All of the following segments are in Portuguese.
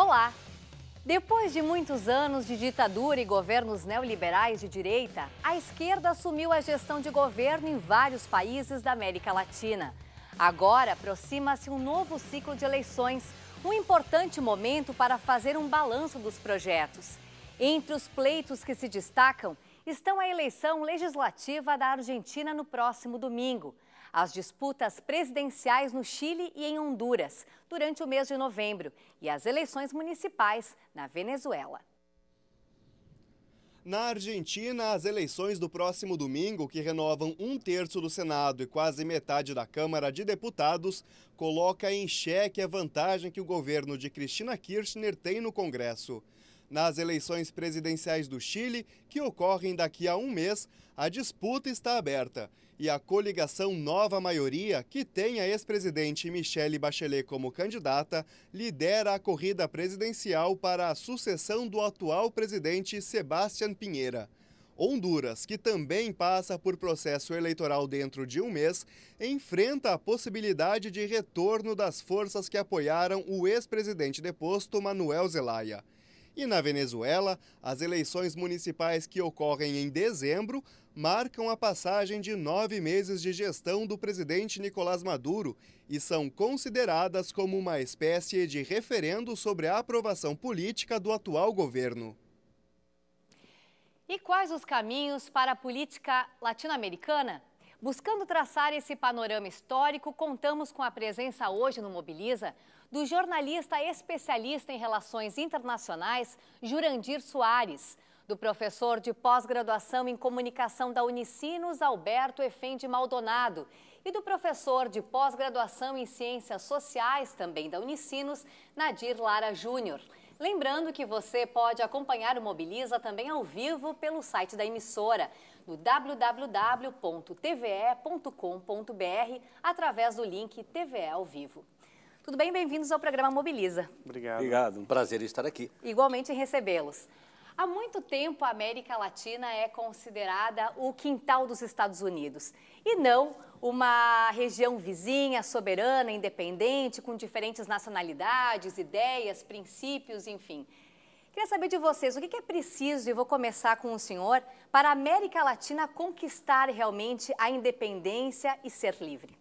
Olá! Depois de muitos anos de ditadura e governos neoliberais de direita, a esquerda assumiu a gestão de governo em vários países da América Latina. Agora aproxima-se um novo ciclo de eleições, um importante momento para fazer um balanço dos projetos. Entre os pleitos que se destacam estão a eleição legislativa da Argentina no próximo domingo as disputas presidenciais no Chile e em Honduras durante o mês de novembro e as eleições municipais na Venezuela. Na Argentina, as eleições do próximo domingo, que renovam um terço do Senado e quase metade da Câmara de Deputados, coloca em xeque a vantagem que o governo de Cristina Kirchner tem no Congresso. Nas eleições presidenciais do Chile, que ocorrem daqui a um mês, a disputa está aberta e a coligação Nova Maioria, que tem a ex-presidente Michelle Bachelet como candidata, lidera a corrida presidencial para a sucessão do atual presidente Sebastián Pinheira. Honduras, que também passa por processo eleitoral dentro de um mês, enfrenta a possibilidade de retorno das forças que apoiaram o ex-presidente deposto Manuel Zelaya. E na Venezuela, as eleições municipais que ocorrem em dezembro marcam a passagem de nove meses de gestão do presidente Nicolás Maduro e são consideradas como uma espécie de referendo sobre a aprovação política do atual governo. E quais os caminhos para a política latino-americana? Buscando traçar esse panorama histórico, contamos com a presença hoje no Mobiliza do jornalista especialista em relações internacionais Jurandir Soares, do professor de pós-graduação em comunicação da Unicinos Alberto Efendi Maldonado e do professor de pós-graduação em ciências sociais também da Unicinos Nadir Lara Júnior. Lembrando que você pode acompanhar o Mobiliza também ao vivo pelo site da emissora no www.tve.com.br através do link TVE ao vivo. Tudo bem? Bem-vindos ao programa Mobiliza. Obrigado. Obrigado, um prazer estar aqui. Igualmente recebê-los. Há muito tempo a América Latina é considerada o quintal dos Estados Unidos e não uma região vizinha, soberana, independente, com diferentes nacionalidades, ideias, princípios, enfim. Queria saber de vocês o que é preciso, e vou começar com o senhor, para a América Latina conquistar realmente a independência e ser livre.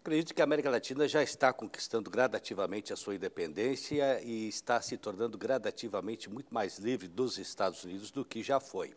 Acredito que a América Latina já está conquistando gradativamente a sua independência e está se tornando gradativamente muito mais livre dos Estados Unidos do que já foi.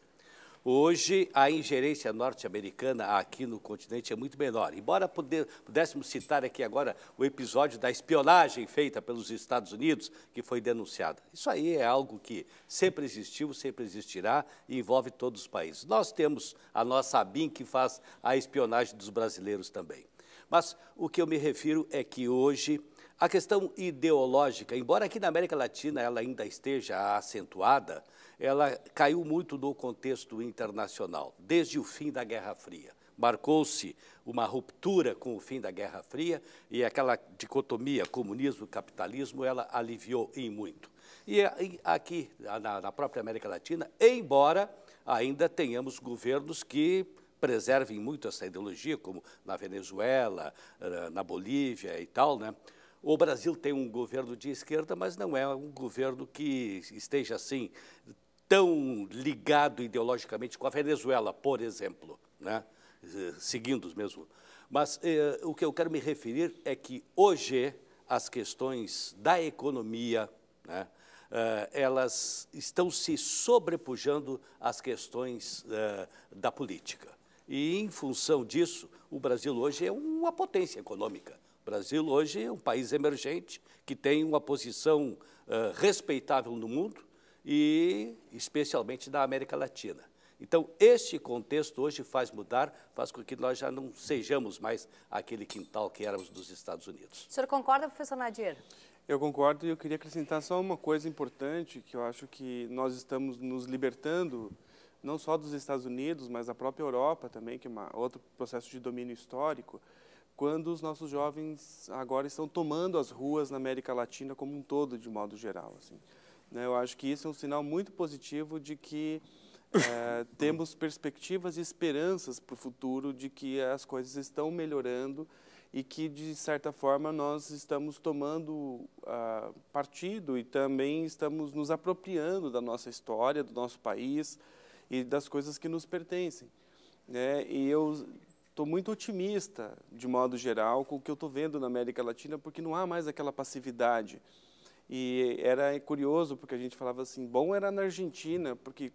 Hoje, a ingerência norte-americana aqui no continente é muito menor. Embora pudéssemos citar aqui agora o episódio da espionagem feita pelos Estados Unidos, que foi denunciada. Isso aí é algo que sempre existiu, sempre existirá e envolve todos os países. Nós temos a nossa BIM que faz a espionagem dos brasileiros também. Mas o que eu me refiro é que hoje a questão ideológica, embora aqui na América Latina ela ainda esteja acentuada, ela caiu muito do contexto internacional, desde o fim da Guerra Fria. Marcou-se uma ruptura com o fim da Guerra Fria e aquela dicotomia comunismo-capitalismo, ela aliviou em muito. E aqui, na própria América Latina, embora ainda tenhamos governos que preservem muito essa ideologia, como na Venezuela, eh, na Bolívia e tal, né? O Brasil tem um governo de esquerda, mas não é um governo que esteja assim tão ligado ideologicamente com a Venezuela, por exemplo, né? Eh, seguindo os mesmos. Mas eh, o que eu quero me referir é que hoje as questões da economia, né, eh, elas estão se sobrepujando às questões eh, da política. E, em função disso, o Brasil hoje é uma potência econômica. O Brasil hoje é um país emergente que tem uma posição eh, respeitável no mundo, e especialmente da América Latina. Então, este contexto hoje faz mudar, faz com que nós já não sejamos mais aquele quintal que éramos dos Estados Unidos. O senhor concorda, professor Nadir? Eu concordo e eu queria acrescentar só uma coisa importante, que eu acho que nós estamos nos libertando, não só dos Estados Unidos, mas da própria Europa também, que é uma, outro processo de domínio histórico, quando os nossos jovens agora estão tomando as ruas na América Latina como um todo, de modo geral. Assim. Né? Eu acho que isso é um sinal muito positivo de que é, temos perspectivas e esperanças para o futuro de que as coisas estão melhorando e que, de certa forma, nós estamos tomando uh, partido e também estamos nos apropriando da nossa história, do nosso país e das coisas que nos pertencem. Né? E eu estou muito otimista, de modo geral, com o que eu estou vendo na América Latina, porque não há mais aquela passividade e era curioso, porque a gente falava assim, bom era na Argentina, porque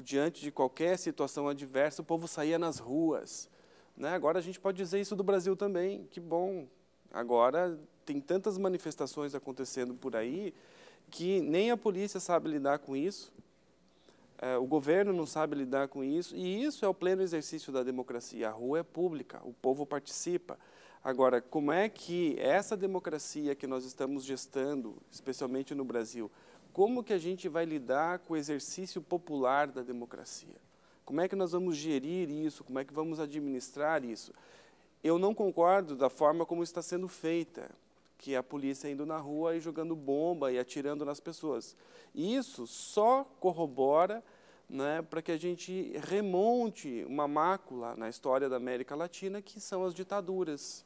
diante de qualquer situação adversa, o povo saía nas ruas. Né? Agora a gente pode dizer isso do Brasil também, que bom. Agora tem tantas manifestações acontecendo por aí que nem a polícia sabe lidar com isso, é, o governo não sabe lidar com isso, e isso é o pleno exercício da democracia. A rua é pública, o povo participa. Agora, como é que essa democracia que nós estamos gestando, especialmente no Brasil, como que a gente vai lidar com o exercício popular da democracia? Como é que nós vamos gerir isso? Como é que vamos administrar isso? Eu não concordo da forma como está sendo feita, que é a polícia indo na rua e jogando bomba e atirando nas pessoas. Isso só corrobora né, para que a gente remonte uma mácula na história da América Latina, que são as ditaduras.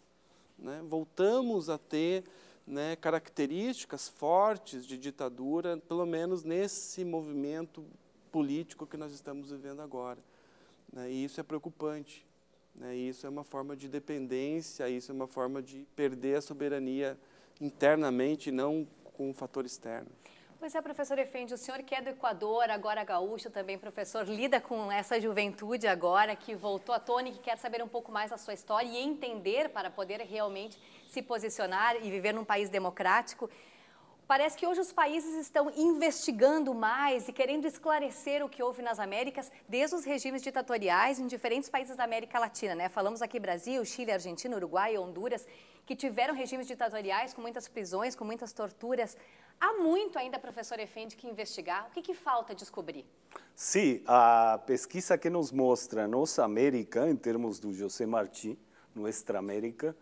Né? Voltamos a ter né, características fortes de ditadura, pelo menos nesse movimento político que nós estamos vivendo agora. Né? E isso é preocupante. Né? Isso é uma forma de dependência, isso é uma forma de perder a soberania internamente, não com o um fator externo. Pois é, professor Efendi, o senhor que é do Equador, agora gaúcho também, professor, lida com essa juventude agora que voltou à tona e que quer saber um pouco mais da sua história e entender para poder realmente se posicionar e viver num país democrático. Parece que hoje os países estão investigando mais e querendo esclarecer o que houve nas Américas desde os regimes ditatoriais em diferentes países da América Latina, né? Falamos aqui Brasil, Chile, Argentina, Uruguai, Honduras, que tiveram regimes ditatoriais com muitas prisões, com muitas torturas. Há muito ainda, professor Efendi, que investigar. O que, que falta descobrir? Sim, a pesquisa que nos mostra nossa América, em termos do José Martí, nossa América,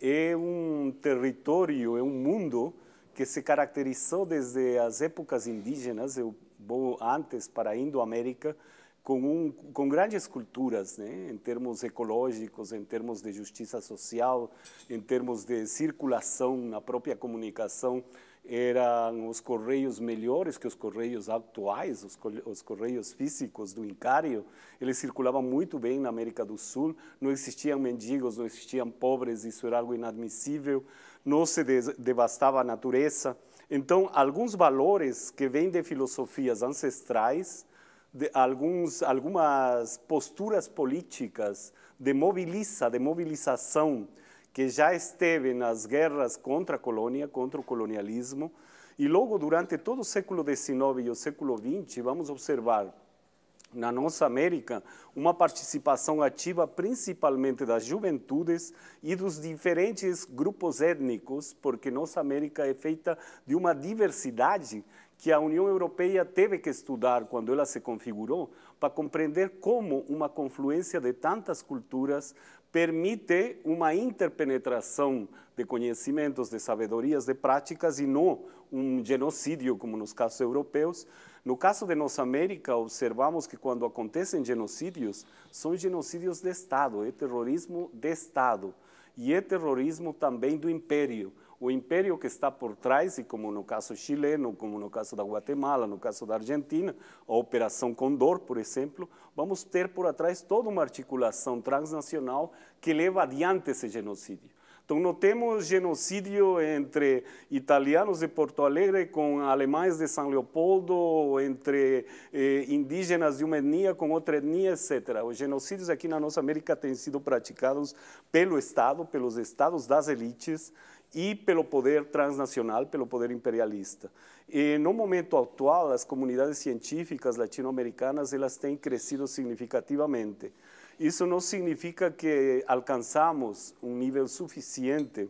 é um território, é um mundo que se caracterizou desde as épocas indígenas, eu vou antes para a Indo-América, com, um, com grandes culturas, né? em termos ecológicos, em termos de justiça social, em termos de circulação, na própria comunicação eram os correios melhores que os correios atuais, os, os correios físicos do Incário. Eles circulavam muito bem na América do Sul, não existiam mendigos, não existiam pobres, isso era algo inadmissível, não se de devastava a natureza. Então, alguns valores que vêm de filosofias ancestrais, de alguns, algumas posturas políticas de mobiliza, de mobilização, que já esteve nas guerras contra a colônia, contra o colonialismo, e logo durante todo o século XIX e o século XX, vamos observar na nossa América uma participação ativa principalmente das juventudes e dos diferentes grupos étnicos, porque nossa América é feita de uma diversidade que a União Europeia teve que estudar quando ela se configurou para compreender como uma confluência de tantas culturas permite uma interpenetração de conhecimentos, de sabedorias, de práticas e não um genocídio, como nos casos europeus, no caso de nossa América, observamos que quando acontecem genocídios, são genocídios de Estado, é terrorismo de Estado e é terrorismo também do império. O império que está por trás, e como no caso chileno, como no caso da Guatemala, no caso da Argentina, a Operação Condor, por exemplo, vamos ter por atrás toda uma articulação transnacional que leva adiante esse genocídio. Então, não temos genocídio entre italianos de Porto Alegre com alemães de São Leopoldo, entre eh, indígenas de uma etnia com outra etnia, etc. Os genocídios aqui na nossa América têm sido praticados pelo Estado, pelos estados das elites e pelo poder transnacional, pelo poder imperialista. E no momento atual, as comunidades científicas latino-americanas elas têm crescido significativamente. Isso não significa que alcançamos um nível suficiente,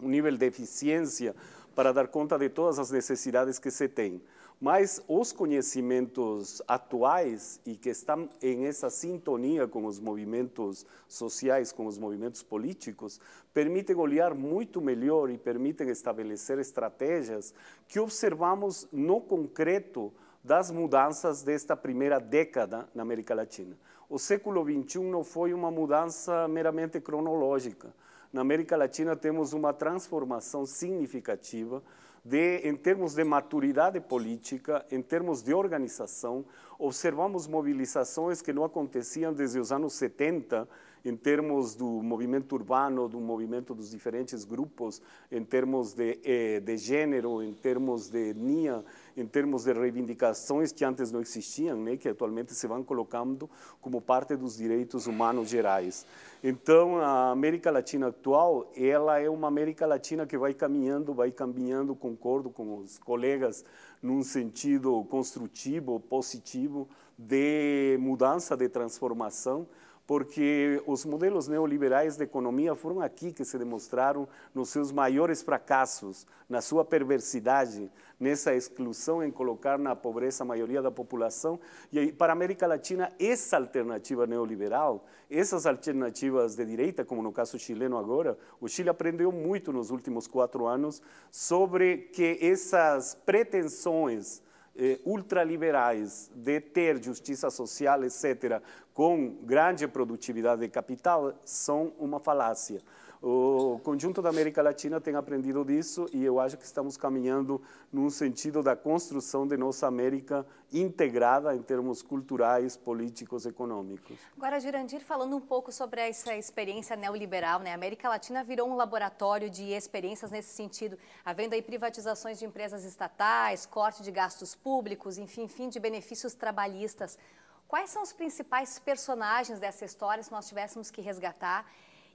um nível de eficiência para dar conta de todas as necessidades que se tem. Mas os conhecimentos atuais e que estão em essa sintonia com os movimentos sociais, com os movimentos políticos, permitem olhar muito melhor e permitem estabelecer estratégias que observamos no concreto das mudanças desta primeira década na América Latina o século XXI não foi uma mudança meramente cronológica. Na América Latina temos uma transformação significativa de, em termos de maturidade política, em termos de organização. Observamos mobilizações que não aconteciam desde os anos 70, em termos do movimento urbano, do movimento dos diferentes grupos, em termos de, eh, de gênero, em termos de etnia, em termos de reivindicações que antes não existiam, né, que atualmente se vão colocando como parte dos direitos humanos gerais. Então, a América Latina atual, ela é uma América Latina que vai caminhando, vai caminhando, concordo com os colegas, num sentido construtivo, positivo, de mudança, de transformação, porque os modelos neoliberais de economia foram aqui que se demonstraram nos seus maiores fracassos, na sua perversidade, nessa exclusão em colocar na pobreza a maioria da população. E para a América Latina, essa alternativa neoliberal, essas alternativas de direita, como no caso chileno agora, o Chile aprendeu muito nos últimos quatro anos sobre que essas pretensões eh, ultraliberais de ter justiça social, etc., com grande produtividade de capital, são uma falácia. O conjunto da América Latina tem aprendido disso e eu acho que estamos caminhando num sentido da construção de nossa América integrada em termos culturais, políticos, econômicos. Agora, Jurandir, falando um pouco sobre essa experiência neoliberal, né? a América Latina virou um laboratório de experiências nesse sentido, havendo aí privatizações de empresas estatais, corte de gastos públicos, enfim, fim de benefícios trabalhistas. Quais são os principais personagens dessa história, se nós tivéssemos que resgatar?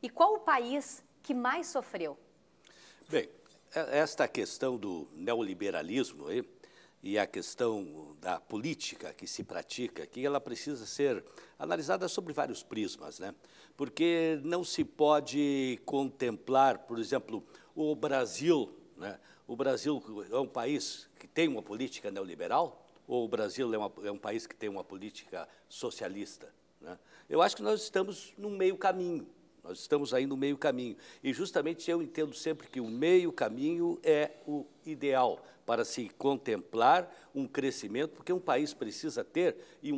E qual o país que mais sofreu? Bem, é, esta questão do neoliberalismo e a questão da política que se pratica aqui, ela precisa ser analisada sobre vários prismas, né? porque não se pode contemplar, por exemplo, o Brasil. Né? O Brasil é um país que tem uma política neoliberal ou o Brasil é, uma, é um país que tem uma política socialista? Né? Eu acho que nós estamos no meio caminho. Nós estamos aí no meio caminho. E justamente eu entendo sempre que o meio caminho é o ideal para se contemplar um crescimento, porque um país precisa ter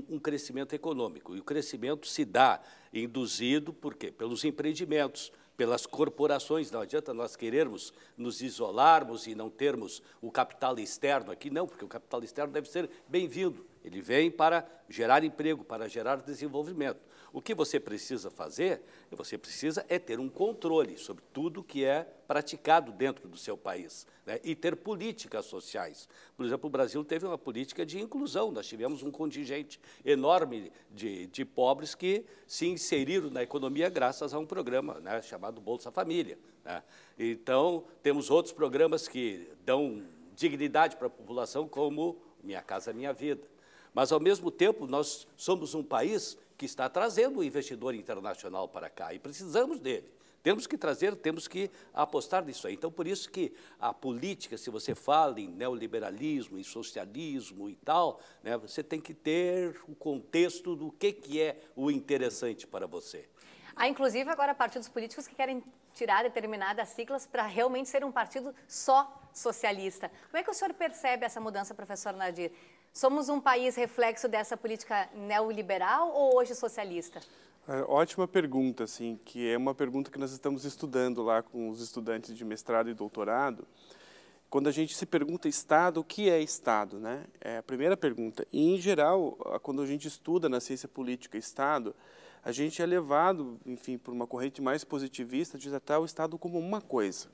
um crescimento econômico. E o crescimento se dá induzido por quê? pelos empreendimentos, pelas corporações. Não adianta nós querermos nos isolarmos e não termos o capital externo aqui, não, porque o capital externo deve ser bem-vindo. Ele vem para gerar emprego, para gerar desenvolvimento. O que você precisa fazer, você precisa é ter um controle sobre tudo que é praticado dentro do seu país né? e ter políticas sociais. Por exemplo, o Brasil teve uma política de inclusão, nós tivemos um contingente enorme de, de pobres que se inseriram na economia graças a um programa né? chamado Bolsa Família. Né? Então, temos outros programas que dão dignidade para a população, como Minha Casa Minha Vida. Mas, ao mesmo tempo, nós somos um país que está trazendo o investidor internacional para cá e precisamos dele. Temos que trazer, temos que apostar nisso aí. Então, por isso que a política, se você fala em neoliberalismo, em socialismo e tal, né, você tem que ter o contexto do que, que é o interessante para você. Há, inclusive, agora partidos políticos que querem tirar determinadas siglas para realmente ser um partido só socialista. Como é que o senhor percebe essa mudança, professor Nadir? Somos um país reflexo dessa política neoliberal ou hoje socialista? É, ótima pergunta, assim, que é uma pergunta que nós estamos estudando lá com os estudantes de mestrado e doutorado. Quando a gente se pergunta Estado, o que é Estado, né? É a primeira pergunta. E em geral, quando a gente estuda na ciência política Estado, a gente é levado, enfim, por uma corrente mais positivista de tratar o Estado como uma coisa.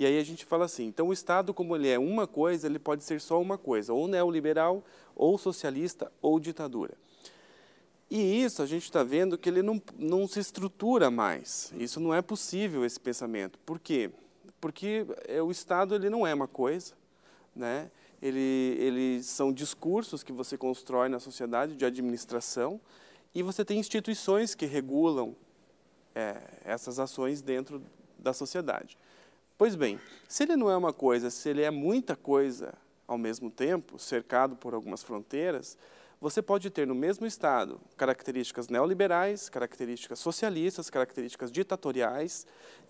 E aí a gente fala assim, então o Estado, como ele é uma coisa, ele pode ser só uma coisa, ou neoliberal, ou socialista, ou ditadura. E isso a gente está vendo que ele não, não se estrutura mais. Isso não é possível, esse pensamento. Por quê? Porque é, o Estado ele não é uma coisa, né? Ele, ele são discursos que você constrói na sociedade de administração e você tem instituições que regulam é, essas ações dentro da sociedade. Pois bem, se ele não é uma coisa, se ele é muita coisa ao mesmo tempo, cercado por algumas fronteiras, você pode ter no mesmo Estado características neoliberais, características socialistas, características ditatoriais